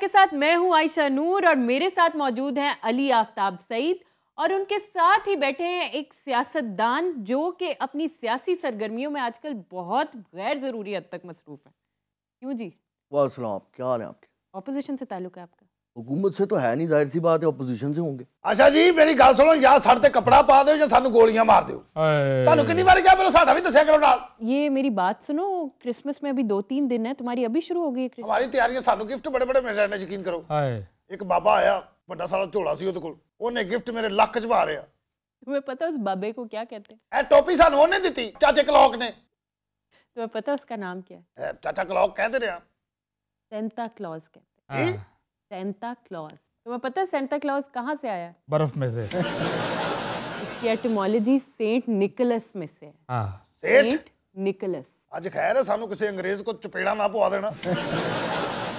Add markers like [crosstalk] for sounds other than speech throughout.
के साथ मैं हूं आयशा नूर और मेरे साथ मौजूद हैं अली आफ्ताब सईद और उनके साथ ही बैठे हैं एक सियासतदान जो कि अपनी सियासी सरगर्मियों में आजकल बहुत गैर ज़रूरी हद तक मसरूफ़ है क्यों जी वाह क्या हाल है आपके ऑपोजिशन से ताल्लुक है आपका हुकूमत से तो है नहीं जाहिर सी बात है ਆਪੋਜੀਸ਼ਨ ਸੇ ਹੋਣਗੇ ਅੱਛਾ ਜੀ ਮੇਰੀ ਗੱਲ ਸੁਣੋ ਜਾਂ ਸਾਡੇ ਤੇ ਕਪੜਾ ਪਾ ਦਿਓ ਜਾਂ ਸਾਨੂੰ ਗੋਲੀਆਂ ਮਾਰ ਦਿਓ ਤੁਹਾਨੂੰ ਕਿੰਨੀ ਵਾਰ ਕਿਹਾ ਮੈਨੂੰ ਸਾਡਾ ਵੀ ਦੱਸਿਆ ਕਰੋ ਨਾਲ ਇਹ ਮੇਰੀ ਬਾਤ ਸੁਣੋ 크리스마ਸ ਮੇਂ ਅਭੀ 2-3 ਦਿਨ ਹੈ ਤੁਹਾਡੀ ਅਭੀ ਸ਼ੁਰੂ ਹੋ ਗਈ ਹੈ ਹਮਾਰੀ ਤਿਆਰੀਆਂ ਸਾਨੂੰ ਗਿਫਟ ਬੜੇ ਬੜੇ ਮਿਲ ਰਹੇ ਨੇ ਯਕੀਨ ਕਰੋ ਹਾਏ ਇੱਕ ਬਾਬਾ ਆਇਆ ਵੱਡਾ ਸਾਰਾ ਝੋਲਾ ਸੀ ਉਹਦੇ ਕੋਲ ਉਹਨੇ ਗਿਫਟ ਮੇਰੇ ਲੱਕ 'ਚ ਮਾਰਿਆ तुम्हें पता उस बाबे को क्या कहते हैं टोपी सान होने दी थी चाचे क्लॉक ने तुम्हें पता उसका नाम क्या है चाचा क्लॉक कहते रहे आप सेंटा क्लॉज कहते हैं सेंटा हाँ। क्लॉज तुम्हें पता है सेंटा क्लॉज कहाँ से आया बर्फ में से इसकी एटमोलॉजी सेंट निकोलस में से है सेंट हाँ। निकोलस आज खैर है सानू किसी अंग्रेज को चपेड़ा ना पवा देना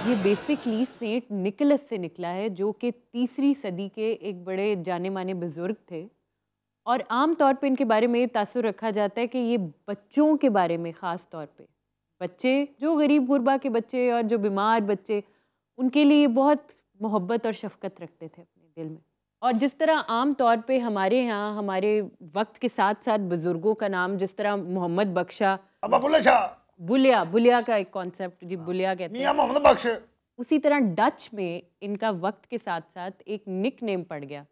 ये बेसिकली सेंट निकोलस से निकला है जो कि तीसरी सदी के एक बड़े जाने माने बुज़ुर्ग थे और आम तौर पे इनके बारे में ये तासुर रखा जाता है कि ये बच्चों के बारे में ख़ास तौर पे बच्चे जो गरीब गुरबा के बच्चे और जो बीमार बच्चे उनके लिए बहुत मोहब्बत और शफकत रखते थे अपने दिल में और जिस तरह आम तौर पे हमारे यहाँ हमारे वक्त के साथ साथ बुज़ुर्गों का नाम जिस तरह मोहम्मद बख्शा बुलिया बुलिया का एक कॉन्सेप्ट जी बुलिया कहते हैं मोहम्मद बख्श उसी तरह डच में इनका वक्त के साथ साथ एक निक नेम पड़ गया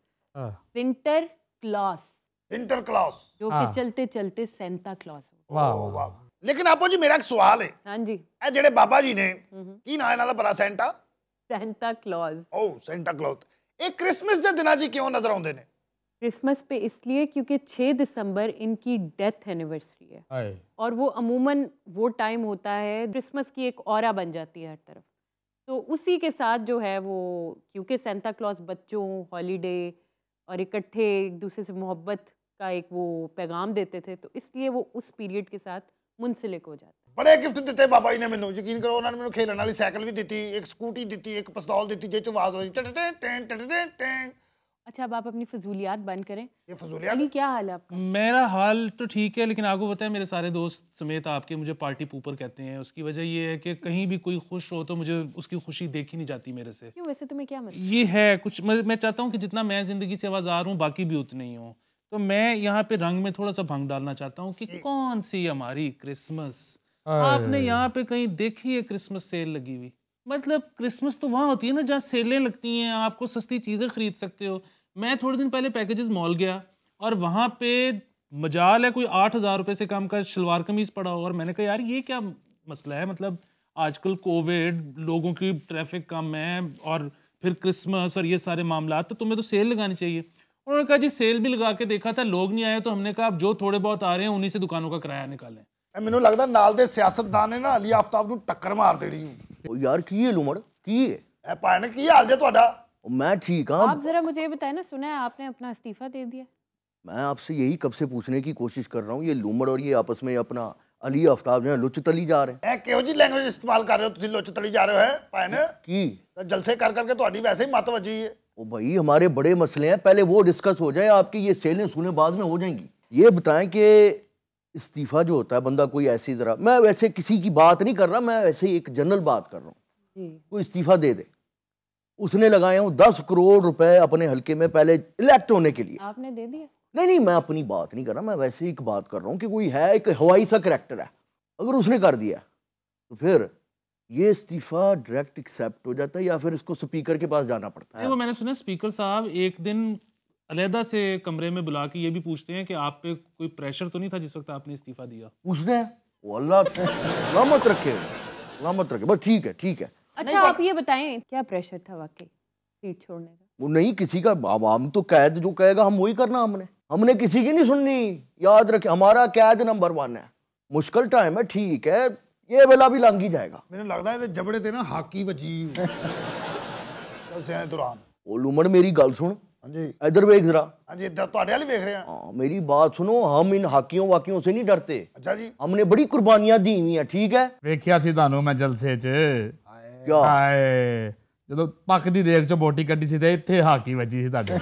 विंटर क्लॉस विंटर क्लॉस जो कि चलते चलते सेंटा क्लॉस वाह वाह ਲੇਕਿਨ ਆਪੋ ਜੀ ਮੇਰਾ ਇੱਕ ਸਵਾਲ ਹੈ ਹਾਂਜੀ ਇਹ ਜਿਹੜੇ ਬਾਬਾ ਜੀ ਨੇ ਕੀ ਨਾਂ ਇਹਨਾਂ ਦਾ बड़ा सेंटा सेंटा क्लॉज ओ सेंटा क्लॉज ए क्रिसमस दे दिना जी क्यों नजर आउंदे ने क्रिसमस पे इसलिए क्योंकि 6 दिसंबर इनकी डेथ एनिवर्सरी है और वो अमूमन वो टाइम होता है क्रिसमस की एक और बन जाती है हर तरफ तो उसी के साथ जो है वो क्योंकि सेंता क्लॉज बच्चों हॉलीडे और इकट्ठे एक दूसरे से मोहब्बत का एक वो पैगाम देते थे तो इसलिए वो उस पीरियड के साथ मुंसलिक हो ਜਾਂਦਾ बड़े गिफ्ट दिते बाबा जी ने ਮੈਨੂੰ यकीन करो उन्होंने ਨੇ खेलने वाली सैकल भी दी एक स्कूटी दी एक पिस्तौल दी जिस आवाज ਚ ਆਵਾਜ਼ अच्छा आप अपनी फजूलियात बंद करें ये फजूलियात अली क्या हाल है आपका मेरा हाल तो ठीक है लेकिन आपको पता है मेरे सारे दोस्त समेत आपके मुझे पार्टी पूपर कहते हैं उसकी वजह ये है कि कहीं भी कोई खुश हो तो मुझे उसकी खुशी देखी नहीं जाती मेरे से क्यों वैसे तुम्हें क्या मतलब ये है कुछ मैं, मैं चाहता हूँ कि जितना मैं जिंदगी से आवाज़ आ रहा हूँ बाकी भी उतने ही हूँ तो मैं यहाँ पे रंग में थोड़ा सा भंग डालना चाहता हूँ कि कौन सी हमारी क्रिसमस आपने यहाँ पे कहीं देखी है क्रिसमस सेल लगी हुई मतलब क्रिसमस तो वहाँ होती है ना जहाँ सेलें लगती हैं आपको सस्ती चीज़ें खरीद सकते हो मैं थोड़े दिन पहले पैकेजेस मॉल गया और वहाँ पे मजाल है कोई आठ हज़ार रुपये से कम का शलवार कमीज पड़ा हो और मैंने कहा यार ये क्या मसला है मतलब आजकल कोविड लोगों की ट्रैफिक कम है और फिर क्रिसमस और ये सारे मामला तो तुम्हें तो सेल लगानी चाहिए उन्होंने कहा जी सेल भी लगा के देखा था लोग नहीं आए तो हमने कहा आप जो थोड़े बहुत आ रहे हैं उन्हीं से दुकानों का किराया निकालें ਮੈਨੂੰ लगता नाल ਦੇ ਸਿਆਸਤਦਾਨ ਨੇ ਨਾ ਅਲੀ ਆਫਤਾਬ ਨੂੰ ਟੱਕਰ ਮਾਰ ਦੇਣੀ ਉਹ ਯਾਰ ਕੀ ਹੈ ਲੁਮੜ ਕੀ ਹੈ ਇਹ की हाल जे ਜੇ मैं ठीक हाँ आप जरा मुझे बताए ना सुना है आपने अपना इस्तीफा दे दिया मैं आपसे यही कब से पूछने की कोशिश कर रहा हूँ ये लूमड़ और ये आपस में अपना अली आफ्ताब जो है लुचतली जा रहे हैं क्यों जी लैंग्वेज इस्तेमाल कर रहे हो तुम लुचतली जा रहे हो है पायने की तो जलसे कर करके तुम्हारी वैसे ही मत वजी है ओ भाई हमारे बड़े मसले हैं पहले वो डिस्कस हो जाए आपकी ये सेलें सुने बाद में हो जाएंगी ये बताएं कि इस्तीफ़ा जो होता है बंदा कोई ऐसी ज़रा मैं वैसे किसी की बात नहीं कर रहा मैं वैसे एक जनरल बात कर रहा हूँ कोई इस्तीफ़ा दे दे उसने लगाए हूँ दस करोड़ रुपए अपने हलके में पहले इलेक्ट होने के लिए आपने दे दिया नहीं नहीं मैं अपनी बात नहीं कर रहा मैं वैसे एक बात कर रहा हूँ कि कोई है एक हवाई सा करेक्टर है अगर उसने कर दिया तो फिर ये इस्तीफा डायरेक्ट एक्सेप्ट हो जाता है या फिर इसको स्पीकर के पास जाना पड़ता है वो मैंने सुना स्पीकर साहब एक दिन अलहदा से कमरे में बुला के ये भी पूछते हैं कि आप पे कोई प्रेशर तो नहीं था जिस वक्त आपने इस्तीफा दिया पूछते हैं अल्लाह रखे मत रखे बस ठीक है ठीक है अच्छा तो आप ये बताएं क्या प्रेशर था वाकई सीट छोड़ने का वो नहीं किसी का हम तो कैद जो कहेगा हम वही करना हमने हमने किसी की नहीं सुननी याद रखे हमारा कैद नंबर वन है मुश्किल टाइम है ठीक है ਇਹ ਵੇਲਾ ਵੀ ਲੰਘ ਹੀ ਜਾਏਗਾ ਮੈਨੂੰ ਲੱਗਦਾ ਇਹਦੇ ਜਬੜੇ ਤੇ ਨਾ ਹਾਕੀ ਵਜੀ ਸਿਆਣੇ ਦੌਰਾਨ ਉਹ ਲੂਮੜ ਮੇਰੀ ਗੱਲ ਸੁਣ ਹਾਂਜੀ ਇਧਰ ਵੇਖ ਜ਼ਰਾ ਹਾਂਜੀ ਇਧਰ ਤੁਹਾਡੇ ਵਾਲੀ ਵੇਖ ਰਿਹਾ ਹਾਂ ਮੇਰੀ ਬਾਤ ਸੁਣੋ ਹਮ ਇਨ ਹਾਕੀਆਂ ਵਾਕੀਆਂ ਸੇ ਨਹੀਂ ਡਰਤੇ ਅੱਛਾ ਜੀ ਹਮਨੇ ਬੜੀ ਕੁਰਬਾਨੀਆਂ ਦੀਆਂ हुई ਠੀਕ ਹੈ ਵੇਖਿਆ ਸੀ ਤੁਹਾਨੂੰ ਮੈਂ ਜਲਸੇ 'ਚ ਹਾਏ ਜਦੋਂ ਪੱਕ ਦੀ ਦੇਖ 'ਚ ਬੋਟੀ ਕੱਢੀ ਸੀ ਤੇ ਇੱਥੇ ਹਾਕੀ ਵੱਜੀ ਸੀ ਤੁਹਾਡੇ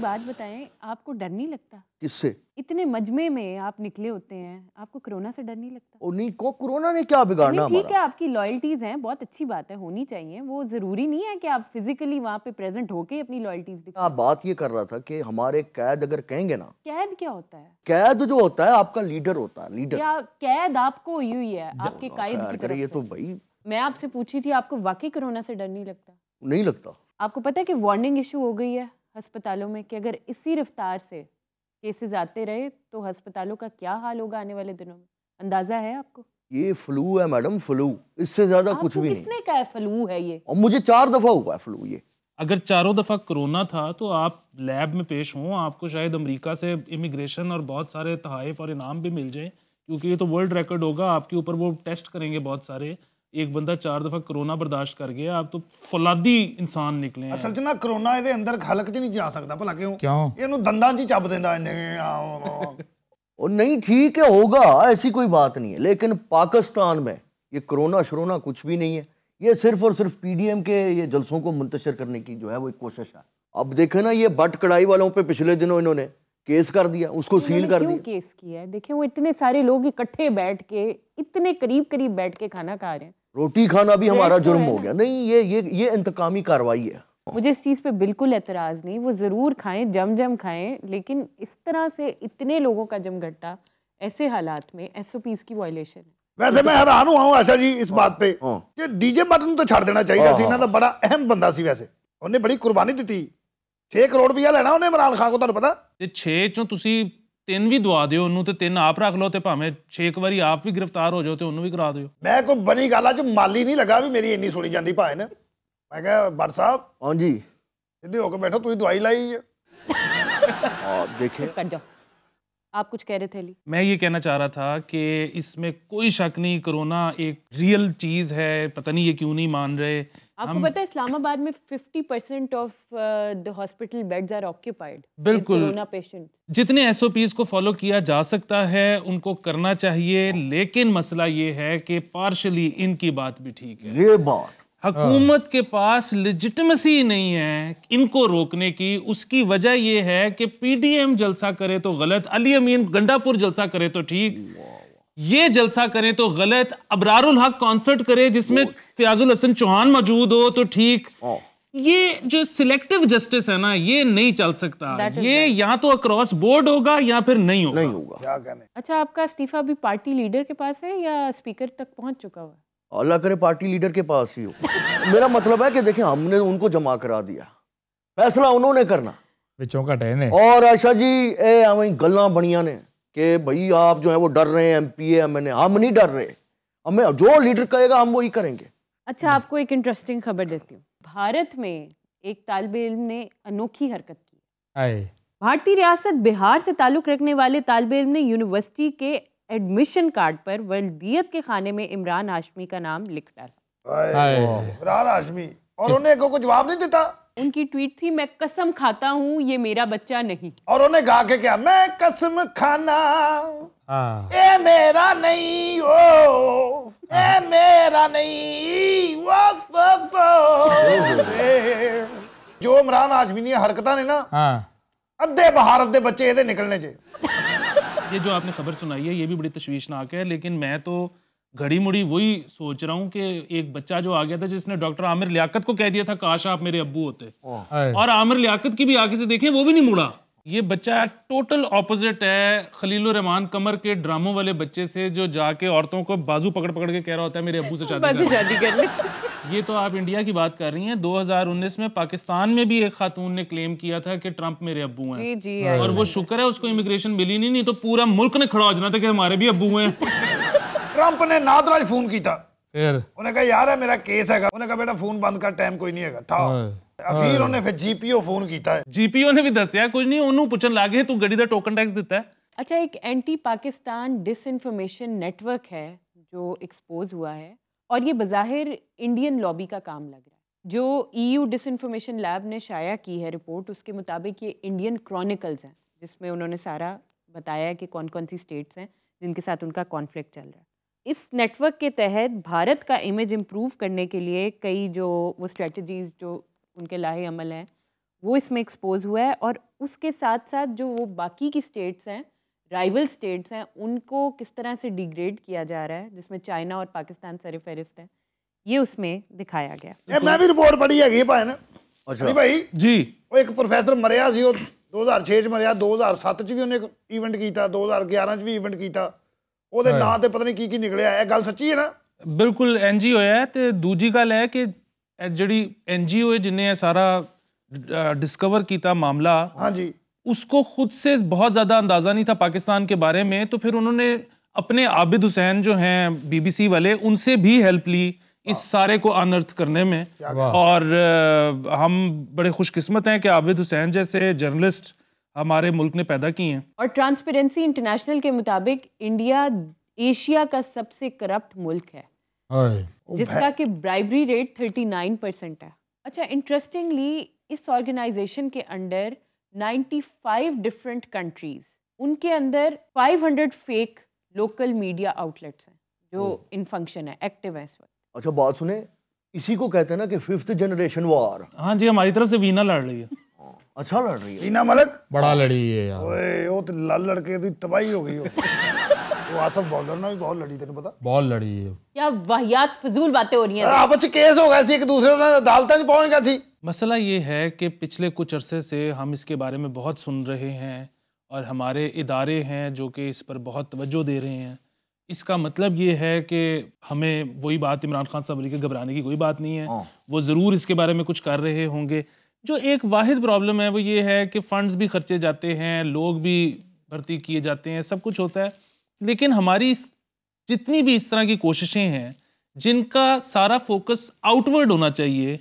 एक बात बताएं आपको डर नहीं लगता किससे इतने मजमे में आप निकले होते हैं आपको कोरोना से डर नहीं लगता उन्हीं को कोरोना ने क्या बिगाड़ना ठीक है आपकी लॉयल्टीज हैं बहुत अच्छी बात है होनी चाहिए वो जरूरी नहीं है कि आप फिजिकली वहाँ पे प्रेजेंट होके अपनी लॉयल्टीज दिखा आप बात ये कर रहा था कि हमारे कैद अगर कहेंगे ना कैद क्या होता है कैद जो होता है आपका लीडर होता है लीडर क्या कैद आपको हुई हुई है आपके कायद ये तो भाई मैं आपसे पूछी थी आपको वाकई कोरोना से डर नहीं लगता नहीं लगता आपको पता है कि वार्निंग इशू हो गई है अस्पतालों में कि अगर इसी रफ्तार से केसेस आते रहे तो अस्पतालों का क्या हाल होगा आने वाले दिनों में अंदाज़ा है आपको ये फ्लू है मैडम फ्लू इससे ज्यादा कुछ भी किसने नहीं कहा फ्लू है ये और मुझे चार दफा हुआ है फ्लू ये अगर चारों दफा कोरोना था तो आप लैब में पेश हों आपको शायद अमेरिका से इमिग्रेशन और बहुत सारे तहफ़ और इनाम भी मिल जाए क्योंकि ये तो वर्ल्ड रिकॉर्ड होगा आपके ऊपर वो टेस्ट करेंगे बहुत सारे एक बंदा चार दफा कोरोना बर्दाश्त कर गया आप तो फौलादी इंसान निकले ਅਸਲ 'ਚ ਨਾ ਕਰੋਨਾ ਇਹਦੇ ਅੰਦਰ ਖਲਕ 'ਚ ਨਹੀਂ ਜਾ ਸਕਦਾ ਭਲਾ ਕਿਉਂ ਕਿਉਂ ਇਹਨੂੰ ਦੰਦਾਂ 'ਚ ਹੀ नहीं ठीक है होगा ऐसी कोई बात नहीं है लेकिन पाकिस्तान में ये कोरोना शरोना कुछ भी नहीं है ये सिर्फ और सिर्फ पीडीएम के ये जलसों को मुंतशर करने की जो है वो एक कोशिश है अब देखे ना ये बट कड़ाई वालों पे पिछले दिनों इन्होंने केस कर दिया उसको सील कर दिया केस किया है देखिए वो इतने सारे लोग इकट्ठे बैठ के इतने करीब करीब बैठ के खाना खा रहे हैं रोटी खाना भी हमारा तो जुर्म हो गया नहीं ये ये ये इंतकामी कार्रवाई है हाँ। मुझे इस चीज़ पे बिल्कुल एतराज़ नहीं वो ज़रूर खाएं जम जम खाएं लेकिन इस तरह से इतने लोगों का जमघट्टा ऐसे हालात में एस की वायलेशन है वैसे मैं हैरान हुआ हूँ आशा जी इस बात पे हाँ। कि डीजे बटन तो छड़ देना चाहिए सी इन्हों का बड़ा अहम बंदा सी वैसे उन्हें बड़ी कुर्बानी दी 6 ਕਰੋੜ ਰੁਪਇਆ ਲੈਣਾ ਉਹਨੇ ਇਮਰਾਨ ਖਾਨ ਕੋ ਤੁਹਾਨੂੰ ਪਤਾ ਤੇ 6 ਚੋਂ ਤੁਸੀਂ ਤਿੰਨ ਵੀ ਦਵਾ ਦਿਓ ਉਹਨੂੰ ਤੇ ਤਿੰਨ ਆਪ ਰੱਖ ਲਓ ਤੇ ਭਾਵੇਂ 6 ਵਾਰੀ ਆਪ ਵੀ ਗ੍ਰਿਫਤਾਰ ਹੋ ਜਾਓ ਤੇ ਉਹਨੂੰ ਵੀ ਕਰਾ ਦਿਓ ਮੈਂ ਕੋਈ ਬਣੀ ਗੱਲਾਂ 'ਚ ਮਾਲੀ ਨਹੀਂ ਲੱਗਾ ਵੀ ਮੇਰੀ ਇੰਨੀ ਸੁਣੀ ਜਾਂਦੀ ਭਾਏ ਨੇ ਮੈਂ ਕਿਹਾ ਬੜ ਸਾਹਿਬ ਹਾਂਜੀ ਸਿੱਧੇ ਹੋ ਕੇ ਬੈਠੋ ਤੁਸੀਂ ਦਵਾਈ ਲਾਈ ਹੈ और देखिए कट जाओ आप कुछ कह रहे थे ली मैं ये कहना चाह रहा था कि इसमें कोई शक नहीं कोरोना एक रियल चीज़ है पता नहीं ये क्यों नहीं मान रहे आपको पता है इस्लामाबाद में 50 percent of the hospital beds are occupied बिल्कुल कोरोना पेशेंट जितने एस को फॉलो किया जा सकता है उनको करना चाहिए लेकिन मसला ये है कि पार्शली इनकी बात भी ठीक है ये बात हकूमत के पास लिजिटमेसी नहीं है इनको रोकने की उसकी वजह यह है कि पीडीएम जलसा करे तो गलत अली अमीन गंडापुर जलसा करे तो ठीक ये जलसा करें तो गलत अबरारुल हक कॉन्सर्ट करे जिसमें फयाजुल हसन चौहान मौजूद हो तो ठीक हाँ। ये जो सिलेक्टिव जस्टिस है ना ये नहीं चल सकता ये या तो अक्रॉस बोर्ड होगा या फिर नहीं होगा नहीं होगा अच्छा आपका इस्तीफा भी पार्टी लीडर के पास है या स्पीकर तक पहुंच चुका हुआ अल्लाह करे पार्टी लीडर के पास ही हो मेरा मतलब है कि देखें हमने उनको जमा करा दिया फैसला उन्होंने करना बिचों का और आशा जी ए हमें गल्ला बनिया ने कि भाई आप जो है वो डर रहे हैं एम पी एम हम नहीं डर रहे हमें जो लीडर कहेगा हम वही करेंगे अच्छा आपको एक इंटरेस्टिंग खबर देती हूँ भारत में एक तालब इम ने अनोखी हरकत की भारतीय रियासत बिहार से ताल्लुक रखने वाले तालब इम ने यूनिवर्सिटी के एडमिशन कार्ड पर वल्दियत के खाने में इमरान हाशमी का नाम लिख डाला इमरान हाशमी और उन्हें को जवाब नहीं देता उनकी ट्वीट थी मैं कसम खाता हूँ ये मेरा बच्चा नहीं और उन्हें गा के क्या मैं कसम खाना ये मेरा नहीं ओ ये मेरा नहीं वो हाँ। जो इमरान आजमी दी हरकत ने ना हाँ। अद्धे बाहर अद्धे बच्चे ये निकलने चाहिए ये जो आपने खबर सुनाई है ये भी बड़ी तशवीशनाक है लेकिन मैं तो घड़ी मुड़ी वही सोच रहा हूँ कि एक बच्चा जो आ गया था जिसने डॉक्टर आमिर लियाकत को कह दिया था काश आप मेरे अबू होते और आमिर लियाकत की भी आगे से देखें वो भी नहीं मुड़ा ये बच्चा टोटल ऑपोजिट है खलील रहमान कमर के ड्रामों वाले बच्चे से जो जाके औरतों को बाजू पकड़ पकड़ के कह रहा होता है मेरे अबू से शादी कर [laughs] ये तो आप इंडिया की बात कर रही हैं 2019 में पाकिस्तान में भी एक खातून ने क्लेम किया था कि ट्रंप मेरे अबू हैं हाँ। और वो शुक्र है उसको इमिग्रेशन मिली नहीं नहीं तो पूरा मुल्क ने खड़ा हो जाना था कि हमारे भी अबू हैं ट्रंप ने नादराज फोन किया उन्हें कहा यार है मेरा केस है उन्हें कहा बेटा फोन बंद कर टाइम कोई नहीं है अच्छा एक एंटी पाकिस्तान नेटवर्क है जो एक्सपोज हुआ है और ये बज़ाहिर इंडियन लॉबी का काम लग रहा है जो ईयू e लैब ने शाया की है रिपोर्ट उसके मुताबिक ये इंडियन क्रॉनिकल्स हैं जिसमें उन्होंने सारा बताया की कि कौन कौन सी स्टेट्स हैं जिनके साथ उनका कॉन्फ्लिक्ट चल रहा है इस नेटवर्क के तहत भारत का इमेज इम्प्रूव करने के लिए कई जो वो स्ट्रेटजीज़ जो उनके लाहे अमल हैं वो इसमें एक्सपोज हुआ है और उसके साथ साथ जो वो बाकी की स्टेट्स हैं राइवल स्टेट्स हैं उनको किस तरह से डिग्रेड किया जा रहा है जिसमें चाइना और पाकिस्तान सर फहरिस्त हैं ये उसमें दिखाया गया मैं भी रिपोर्ट पढ़ी है ना अच्छा भाई जी वो एक प्रोफेसर मरिया सी मरिया दो हज़ार सत्त भी उन्हें एक ਇੱਕ किया दो हज़ार ग्यारह भी ਇਵੈਂਟ किया ਉਹਦੇ ਨਾਂ ਤੇ ਪਤਾ ਨਹੀਂ ਕੀ ਕੀ ਨਿਕਲਿਆ ਇਹ ਗੱਲ ਸੱਚੀ ਹੈ ਨਾ ਬਿਲਕੁਲ ਐਨਜੀਓ ਹੈ ਤੇ ਦੂਜੀ ਗੱਲ ਹੈ ਕਿ ਜਿਹੜੀ ਐਨਜੀਓ ਜਿਨੇ ਇਹ ਸਾਰਾ ਡਿਸਕਵਰ ਕੀਤਾ ਮਾਮਲਾ ਹਾਂਜੀ उसको खुद से बहुत ज़्यादा अंदाज़ा नहीं था पाकिस्तान के बारे में तो फिर उन्होंने अपने आबिद हुसैन जो हैं बीबीसी वाले उनसे भी हेल्प ली इस सारे को अनर्थ करने में और हम बड़े खुशकिस्मत हैं कि आबिद हुसैन जैसे जर्नलिस्ट आ, हमारे मुल्क ने पैदा की हैं और ट्रांसपेरेंसी इंटरनेशनल के मुताबिक इंडिया एशिया का सबसे करप्ट मुल्क है जिसका कि ब्राइबरी रेट 39 परसेंट है अच्छा इंटरेस्टिंगली इस ऑर्गेनाइजेशन के अंडर 95 डिफरेंट कंट्रीज उनके अंदर 500 फेक लोकल मीडिया आउटलेट्स हैं जो इन फंक्शन है एक्टिव है इस वक्त अच्छा बात सुने इसी को कहते हैं ना कि फिफ्थ जनरेशन वॉर हाँ जी हमारी तरफ से वीना लड़ रही है अच्छा लड़ रही है टीना मलिक बड़ा लड़ी है यार ओए वो तो लाल लड़के तो तबाही हो गई हो [laughs] वो आसफ बॉलर ना भी बहुत लड़ी तेरे पता बहुत लड़ी है क्या वाहियात फजूल बातें हो रही हैं आप अच्छे केस हो गए एक दूसरे ने अदालत में पहुंच गया थी मसला ये है कि पिछले कुछ अरसे से हम इसके बारे में बहुत सुन रहे हैं और हमारे इदारे हैं जो कि इस पर बहुत तवज्जो दे रहे हैं इसका मतलब ये है कि हमें वही बात इमरान खान साहब के घबराने की कोई बात नहीं है हाँ। वो ज़रूर इसके बारे में कुछ कर रहे होंगे जो एक वाहिद प्रॉब्लम है वो ये है कि फ़ंड्स भी खर्चे जाते हैं लोग भी भर्ती किए जाते हैं सब कुछ होता है लेकिन हमारी जितनी भी इस तरह की कोशिशें हैं जिनका सारा फोकस आउटवर्ड होना चाहिए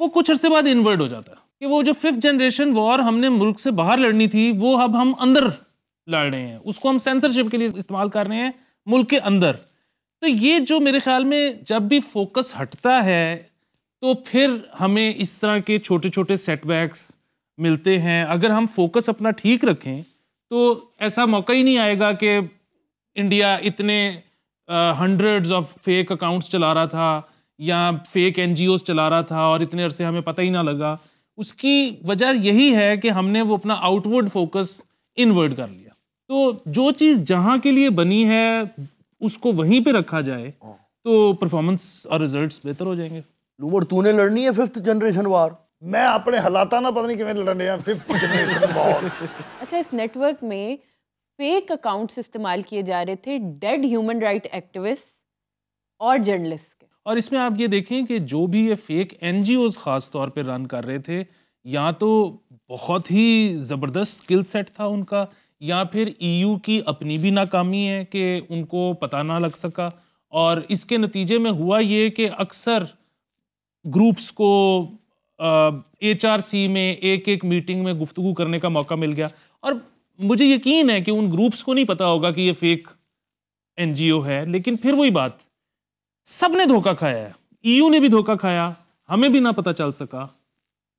वो कुछ अरसे बाद इनवर्ड हो जाता है कि वो जो फिफ्थ जनरेशन वॉर हमने मुल्क से बाहर लड़नी थी वो अब हम अंदर लड़ रहे हैं उसको हम सेंसरशिप के लिए इस्तेमाल कर रहे हैं मुल्क के अंदर तो ये जो मेरे ख्याल में जब भी फोकस हटता है तो फिर हमें इस तरह के छोटे छोटे सेटबैक्स मिलते हैं अगर हम फोकस अपना ठीक रखें तो ऐसा मौका ही नहीं आएगा कि इंडिया इतने हंड्रेड्स ऑफ फेक अकाउंट्स चला रहा था या फेक एन चला रहा था और इतने अरसे हमें पता ही ना लगा उसकी वजह यही है कि हमने वो अपना आउटवर्ड फोकस इनवर्ड कर लिया तो जो चीज़ जहाँ के लिए बनी है उसको वहीं पे रखा जाए हाँ। तो परफॉर्मेंस और रिजल्ट्स बेहतर हो जाएंगे लूमर तूने लड़नी है फिफ्थ जनरेशन वार मैं अपने हालात ना पता नहीं किमें लड़ने हैं फिफ्थ जनरेशन वार अच्छा इस नेटवर्क में फेक अकाउंट्स इस्तेमाल किए जा रहे थे डेड ह्यूमन राइट एक्टिविस्ट और जर्नलिस्ट के और इसमें आप ये देखें कि जो भी ये फेक एन खास तौर पर रन कर रहे थे या तो बहुत ही ज़बरदस्त स्किल सेट था उनका या फिर ईयू e की अपनी भी नाकामी है कि उनको पता ना लग सका और इसके नतीजे में हुआ ये कि अक्सर ग्रुप्स को एच में एक एक मीटिंग में गुफ्तु करने का मौका मिल गया और मुझे यकीन है कि उन ग्रुप्स को नहीं पता होगा कि ये फेक एनजीओ है लेकिन फिर वही बात सब ने धोखा खाया है ईयू e ने भी धोखा खाया हमें भी ना पता चल सका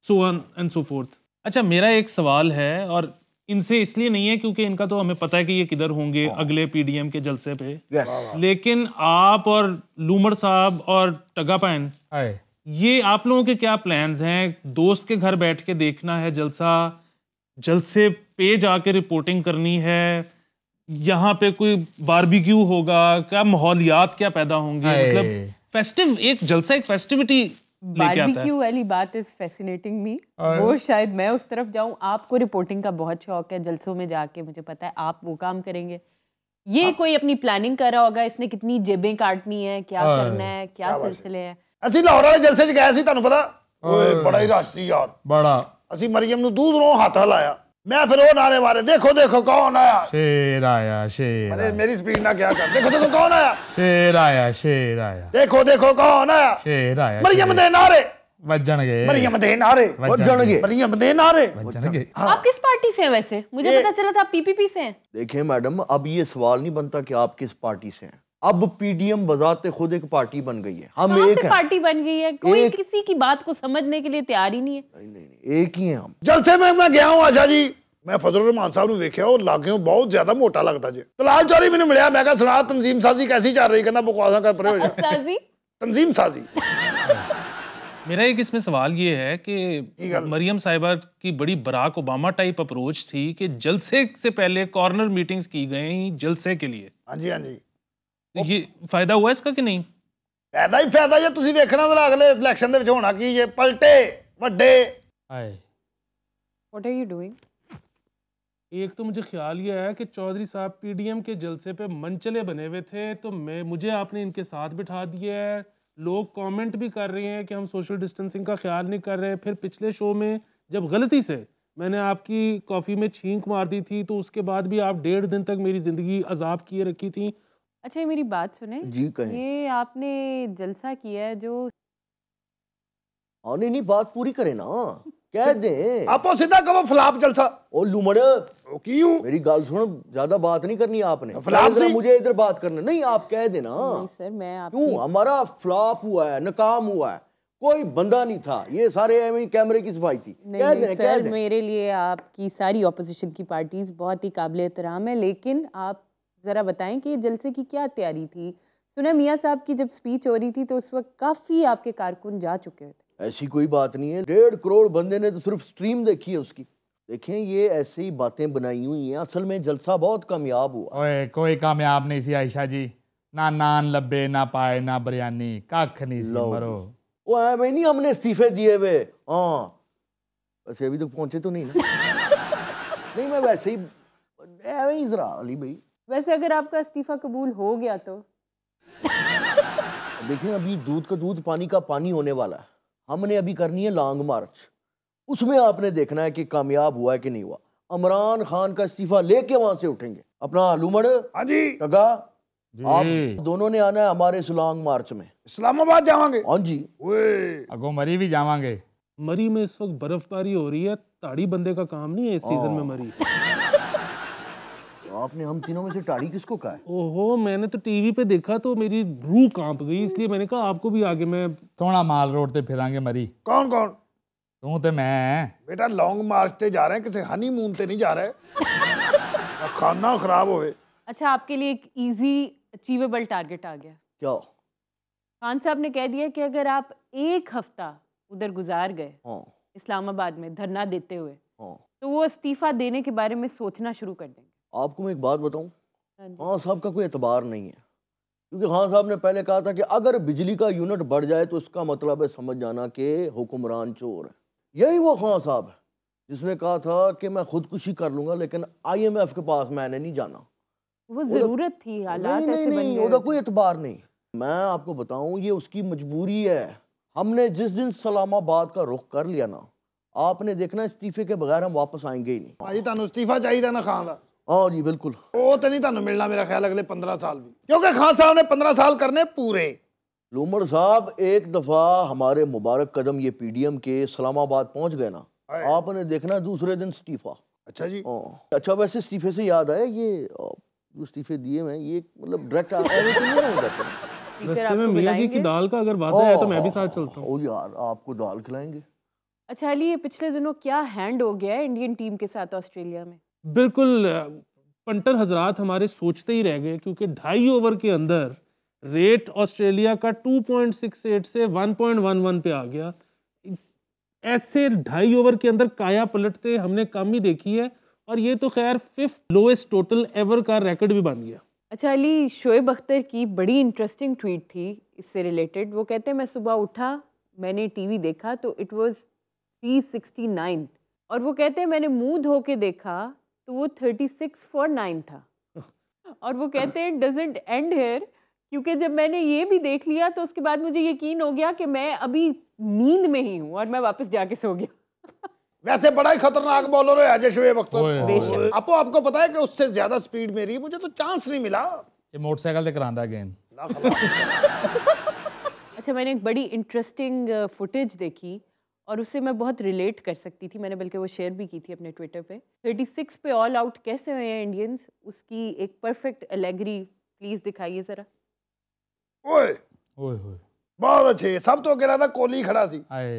so on and so forth अच्छा मेरा एक सवाल है और इनसे इसलिए नहीं है क्योंकि इनका तो हमें पता है कि ये किधर होंगे हाँ। अगले पीडीएम के जलसे पे yes. लेकिन आप और लूमर साहब और टगापैन ये आप लोगों के क्या प्लान्स हैं दोस्त के घर बैठ के देखना है जलसा जलसे पे जाके रिपोर्टिंग करनी है यहाँ पे कोई बारबिक्यू होगा क्या माहौलियात क्या पैदा होंगी मतलब फेस्टिव एक जलसा एक फेस्टिविटी बारबेक्यू वाली बात इज फैसिनेटिंग मी वो शायद मैं उस तरफ जाऊं आपको रिपोर्टिंग का बहुत शौक है जलसों में जाके मुझे पता है आप वो काम करेंगे ये हाँ। कोई अपनी प्लानिंग कर रहा होगा इसने कितनी जेबें काटनी है क्या करना है क्या सिलसिले हैं ਅਸੀਂ ਲਾਹੌਰ ਵਾਲੇ ਜਲਸੇ 'ਚ ਗਏ ਸੀ ਤੁਹਾਨੂੰ ਪਤਾ ਓਏ ਬੜਾ ਹੀ ਰਸ਼ ਸੀ ਯਾਰ ਬੜਾ ਅਸੀਂ ਮਰੀਮ ਨੂੰ ਦੂਸਰੋਂ ਹੱਥ ਹਲਾਇਆ मैं फिर वो नारे मारे देखो देखो कौन आया शेर आया शेर अरे मेरी स्पीड ना क्या कर देखो देखो कौन आया शेर आया शेर आया देखो देखो कौन आया शेर आया मरियम दे नारे मरियम दे नारे मरियम दे नारे आप किस पार्टी से हैं वैसे मुझे पता चला था पीपीपी से हैं देखिए मैडम अब ये सवाल नहीं बनता कि आप किस पार्टी से हैं अब पीडीएम बजाते खुद एक पार्टी बन गई है हम एक है। पार्टी बन गई है कोई एक... किसी की बात को समझने के लिए तैयार ही नहीं है नहीं, नहीं, नहीं एक ही है हम जलसे में मैं गया हूँ आशा जी मैं फजल रहमान साहब ने और लागे बहुत ज्यादा मोटा लगता जी तो लाल चौरी मैंने मिले मैं सुना तंजीम साजी कैसी चल रही कहना बकवासा कर पड़े हो जाए अच्छा तंजीम साजी मेरा एक इसमें सवाल ये है कि मरियम साहिबा की बड़ी बराक ओबामा टाइप अप्रोच थी कि जलसे से पहले कॉर्नर मीटिंग्स की गई जलसे के लिए हाँ जी हाँ जी तो ये फायदा हुआ इसका कि नहीं फायदा ही फायदा ਫਾਇਦਾ ਜੇ देखना जरा अगले इलेक्शन ਇਲੈਕਸ਼ਨ ਦੇ ਵਿੱਚ ਹੋਣਾ ਕੀ ਜੇ व्हाट आर यू डूइंग एक तो मुझे ख्याल ये है कि चौधरी साहब पीडीएम के जलसे पे मंचले बने हुए थे तो मैं मुझे आपने इनके साथ बिठा दिया है लोग कमेंट भी कर रहे हैं कि हम सोशल डिस्टेंसिंग का ख्याल नहीं कर रहे फिर पिछले शो में जब गलती से मैंने आपकी कॉफ़ी में छींक मार दी थी तो उसके बाद भी आप डेढ़ दिन तक मेरी ज़िंदगी अजाब किए रखी थी अच्छा ये मेरी बात सुने जी कहें ये आपने जलसा किया है जो हाँ, नहीं नहीं बात पूरी करे ना [laughs] कह दे आपो सीधा कहो फ्लाप जलसा ओ लुमड़ क्यों मेरी गाल सुन ज्यादा बात नहीं करनी आपने तो फ्लाप से मुझे इधर बात करना नहीं आप कह देना नहीं सर मैं आप क्यों हमारा फ्लॉप हुआ है नाकाम हुआ है कोई बंदा नहीं था ये सारे कैमरे की सफाई थी नहीं, कह नहीं, सर, मेरे लिए आपकी सारी ऑपोजिशन की पार्टीज बहुत ही काबिल एहतराम है लेकिन आप ज़रा बताएं कि जलसे की क्या तैयारी थी सुना मियाँ साहब की जब स्पीच हो रही थी तो उस वक्त काफ़ी आपके कारकुन जा चुके थे ऐसी कोई बात नहीं है डेढ़ करोड़ बंदे ने तो सिर्फ स्ट्रीम देखी है उसकी देखें ये ऐसे ही बातें बनाई हुई हैं असल में जलसा बहुत कामयाब हुआ ओए कोई कामयाब नहीं सी आयशा जी ना नान लब्बे ना पाए ना बिरयानी कख नहीं सी मरो वो एवं नहीं हमने इस्तीफे दिए वे हाँ वैसे अभी तक तो पहुंचे तो नहीं ना [laughs] नहीं मैं वैसे ही एवं ही जरा अली भाई वैसे अगर आपका इस्तीफा कबूल हो गया तो [laughs] देखिए अभी दूध का दूध पानी का पानी होने वाला है हमने अभी करनी है लॉन्ग मार्च उसमें आपने देखना है कि कामयाब हुआ है कि नहीं हुआ अमरान खान का इस्तीफा लेके वहां से उठेंगे अपना आलूमड़ हाँ आप दोनों ने आना है हमारे इस लॉन्ग मार्च में इस्लामाबाद जावांगे हाँ जी अगो मरी भी जावांगे मरी में इस वक्त बर्फबारी हो रही है ताड़ी बंदे का काम नहीं है इस सीजन हाँ। में मरी आपने हम तीनों में से टाड़ी किसको कहा है ओहो मैंने तो टीवी पे देखा तो मेरी रूह कांप गई इसलिए मैंने कहा आपको भी आगे मैं थोड़ा माल रोड ते फिरांगे मरी कौन कौन तू तो मैं बेटा लॉन्ग मार्च ते जा रहे हैं किसी हनीमून से नहीं जा रहे खाना खराब हो अच्छा आपके लिए एक इजी अचीवेबल टारगेट आ गया क्या खान साहब ने कह दिया कि अगर आप एक हफ्ता उधर गुजार गए हाँ। इस्लामाबाद में धरना देते हुए हाँ। तो वो इस्तीफा देने के बारे में सोचना शुरू कर देंगे आपको मैं एक बात बताऊं खान हाँ हाँ, साहब का कोई एतबार नहीं है क्योंकि खान हाँ, साहब ने पहले कहा था कि अगर बिजली का यूनिट बढ़ जाए तो इसका मतलब है समझ जाना कि हुक्मरान चोर है यही वो खान साहब है जिसने कहा था कि मैं खुदकुशी कर लूंगा लेकिन आईएमएफ के पास मैंने नहीं जाना वो तो- जरूरत थी हालात नहीं नहीं नहीं उसका तो कोई एतबार नहीं मैं आपको बताऊं ये उसकी मजबूरी है हमने जिस दिन सलामाबाद का रुख कर लिया ना आपने देखना इस्तीफे के बगैर हम वापस आएंगे ही नहीं इस्तीफा चाहिए ना खाना ਔਰ हाँ ਜੀ बिल्कुल वो तो नहीं तुम मिलना मेरा ख्याल अगले पंद्रह साल भी क्योंकि खान साहब ने पंद्रह साल करने पूरे लूमर साहब एक दफ़ा हमारे मुबारक कदम ये पीडीएम के इस्लामाबाद पहुंच गए ना आपने देखना दूसरे दिन इस्तीफ़ा अच्छा जी ओ, हाँ। अच्छा वैसे इस्तीफे से याद आया ये इस्तीफे दिए मैं ये मतलब डायरेक्ट तो रस्ते में जी की दाल का अगर वादा है तो मैं भी साथ चलता हूँ हाँ, यार आपको दाल खिलाएंगे अच्छा अली ये पिछले दिनों क्या हैंड हो गया है इंडियन टीम के साथ ऑस्ट्रेलिया में बिल्कुल पंटर हजरात हमारे सोचते ही रह गए क्योंकि ढाई ओवर के अंदर रेट ऑस्ट्रेलिया का 2.68 से 1.11 पे आ गया ऐसे ढाई ओवर के अंदर काया पलटते हमने कम ही देखी है और ये तो खैर फिफ्थ लोएस्ट टोटल एवर का रिकॉर्ड भी बन गया अच्छा अली शोएब अख्तर की बड़ी इंटरेस्टिंग ट्वीट थी इससे रिलेटेड वो कहते हैं मैं सुबह उठा मैंने टीवी देखा तो इट वाज 369 और वो कहते हैं मैंने मुंह धो के देखा तो वो थर्टी सिक्स फॉर नाइन था और वो कहते हैं डजेंट एंड हेयर क्योंकि जब मैंने ये भी देख लिया तो उसके बाद मुझे यकीन हो गया कि मैं अभी नींद में ही हूँ और मैं वापस जाके सो गया वैसे बड़ा ही खतरनाक बॉलर है अजय शुएब वक्त तो। आपको आपको पता है कि उससे ज्यादा स्पीड मेरी मुझे तो चांस नहीं मिला ये मोटरसाइकिल से करांदा गेंद अच्छा मैंने एक बड़ी इंटरेस्टिंग फुटेज देखी और उससे मैं बहुत रिलेट कर सकती थी मैंने बल्कि वो शेयर भी की थी अपने ट्विटर पे 36 पे ऑल आउट कैसे हुए हैं इंडियंस उसकी एक परफेक्ट एलेगरी प्लीज दिखाइए जरा ओए ओए ओए अच्छे सब तो कह ਅਗਲਾ ਤਾਂ ਕੋਲੀ ਖੜਾ ਸੀ ਹਾਏ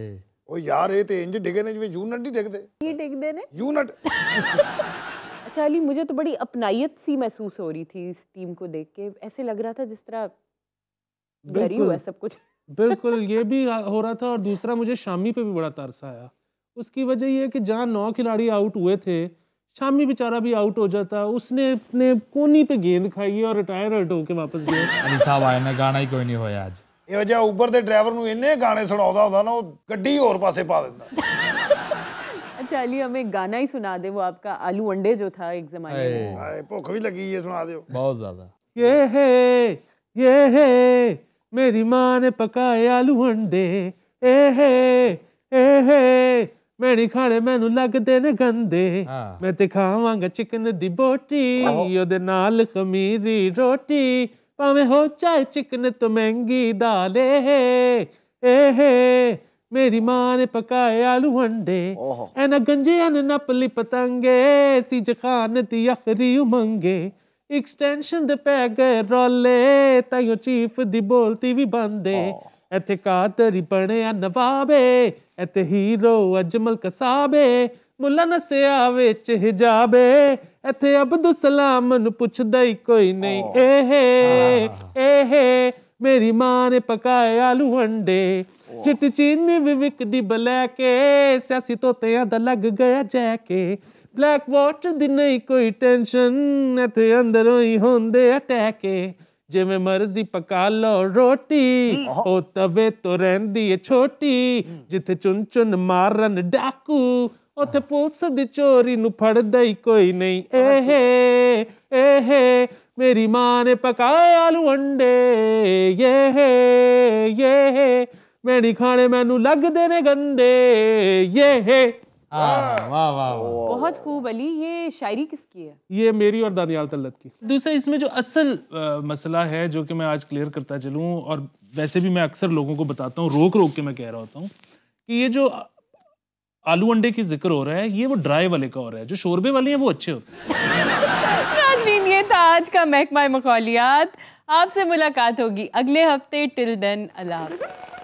ਉਹ ਯਾਰ ਇਹ ਤੇ ਇੰਜ ਡਿਗੇ ਨੇ ਜਿਵੇਂ ਯੂਨਟ ਨਹੀਂ ਡਿਗਦੇ ਕੀ ਡਿਗਦੇ ने ਯੂਨਟ [laughs] अच्छा अली मुझे तो बड़ी अपनायत सी महसूस हो रही थी इस टीम को देख के ऐसे लग रहा था जिस तरह भरी हुआ सब कुछ बिल्कुल ये भी हो रहा था और दूसरा मुझे शामी पे भी बड़ा तरस आया उसकी वजह यह कि जहाँ नौ खिलाड़ी आउट हुए थे शामी बेचारा भी आउट हो जाता उसने अपने कोनी पे गेंद खाई और रिटायर हट होके वापस गए अली साहब आए मैं गाना ही कोई नहीं होया आज ये वजह ऊपर दे ड्राइवर नु इने गाने सुनाउदा ਹੁੰਦਾ ना वो गड्डी और पासे पा देता [laughs] अच्छा अली हमें गाना ही सुना दे वो आपका आलू अंडे जो था एक जमाने में हाय भूख भी लगी ਏ सुना दियो बहुत ज्यादा ये है ये है ਮੇਰੀ ਮਾਂ ਨੇ ਪਕਾਏ ਆਲੂ ਅੰਡੇ ਏਹੇ ਏਹੇ ਮੈਣੀ ਖਾਣੇ ਮੈਨੂੰ ਲੱਗਦੇ ਨੇ ਗੰਦੇ ਮੈਂ ਤੇ ਖਾਵਾਂਗਾ ਚਿਕਨ ਦੀ ਬੋਟੀ ਉਹਦੇ ਨਾਲ ਖਮੀਰੀ ਰੋਟੀ ਭਾਵੇਂ ਹੋ ਚਾਹ ਚਿਕਨ ਤੋਂ ਮਹਿੰਗੀ ਦਾਲ ਏਹੇ ਏਹੇ ਮੇਰੀ ਮਾਂ ਨੇ ਪਕਾਏ ਆਲੂ ਅੰਡੇ ਐਨਾ ਗੰਜਿਆਂ ਨੇ ਨਪਲੀ ਪਤੰਗੇ ਸੀ ਜਖਾਨ ਦੀ ਅਖਰੀ ਉਮੰਗੇ ਐਕਸਟੈਂਸ਼ਨ ਦੇ ਪੈ ਗਏ ਰੋਲੇ ਯੋ ਚੀਫ ਦੀ ਬੋਲਤੀ ਵੀ ਬੰਦੇ ਇੱਥੇ ਕਾਤਰੀ ਬਣਿਆ ਨਵਾਬੇ ਇੱਥੇ ਹੀਰੋ ਅਜਮਲ ਕਸਾਬੇ ਮੁੱਲਾ ਨਸਿਆ ਵਿੱਚ ਹਿਜਾਬੇ ਇੱਥੇ ਅਬਦੁਲ ਸਲਾਮ ਨੂੰ ਪੁੱਛਦਾ ਹੀ ਕੋਈ ਨਹੀਂ ਏਹੇ ਏਹੇ ਮੇਰੀ ਮਾਂ ਨੇ ਪਕਾਏ ਆਲੂ ਅੰਡੇ ਚਿੱਟ ਚੀਨੀ ਵਿਵਿਕ ਦੀ ਬਲੈਕੇ ਕੇ ਸਿਆਸੀ ਤੋਤਿਆਂ ਦਾ ਲੱਗ ਗਿਆ ਜੈਕੇ ਕੇ ਬਲੈਕ ਵਾਟ ਦੀ ਨਹੀਂ ਕੋਈ ਟੈਨਸ਼ਨ ਇੱਥੇ ਅੰਦਰੋਂ ਹੀ ਹੁੰਦੇ ਅਟੈਕੇ ਜਿਵੇਂ ਮਰਜ਼ੀ ਪਕਾ ਲਓ ਰੋਟੀ ਉਹ ਤਵੇ ਤੋਂ ਰਹਿੰਦੀ ਏ ਛੋਟੀ ਜਿੱਥੇ ਚੁੰਨ ਚੁੰਨ ਮਾਰਨ ਡਾਕੂ ਉੱਥੇ ਪੁਲਸ ਦੀ ਚੋਰੀ ਨੂੰ ਫੜਦਾ ਹੀ ਕੋਈ ਨਹੀਂ ਏਹੇ ਏਹੇ ਮੇਰੀ ਮਾਂ ਨੇ ਪਕਾਏ ਆਲੂ ਅੰਡੇ ਏਹੇ ਏਹੇ ਮੇਰੀ ਖਾਣੇ ਮੈਨੂੰ ਲੱਗਦੇ ਨੇ ਗੰਦੇ ਏਹੇ हाँ, वाह वाह बहुत खूब अली ये शायरी किसकी है ये मेरी और दानियाल तल्लत की दूसरा इसमें जो असल आ, मसला है जो कि मैं आज क्लियर करता चलूँ और वैसे भी मैं अक्सर लोगों को बताता हूँ रोक रोक के मैं कह रहा होता हूँ कि ये जो आलू अंडे की जिक्र हो रहा है ये वो ड्राई वाले का हो रहा है जो शोरबे वाले हैं वो अच्छे होते हैं [laughs] ये था आज का महकमा मखौलियात आपसे मुलाकात होगी अगले हफ्ते टिल देन अल्लाह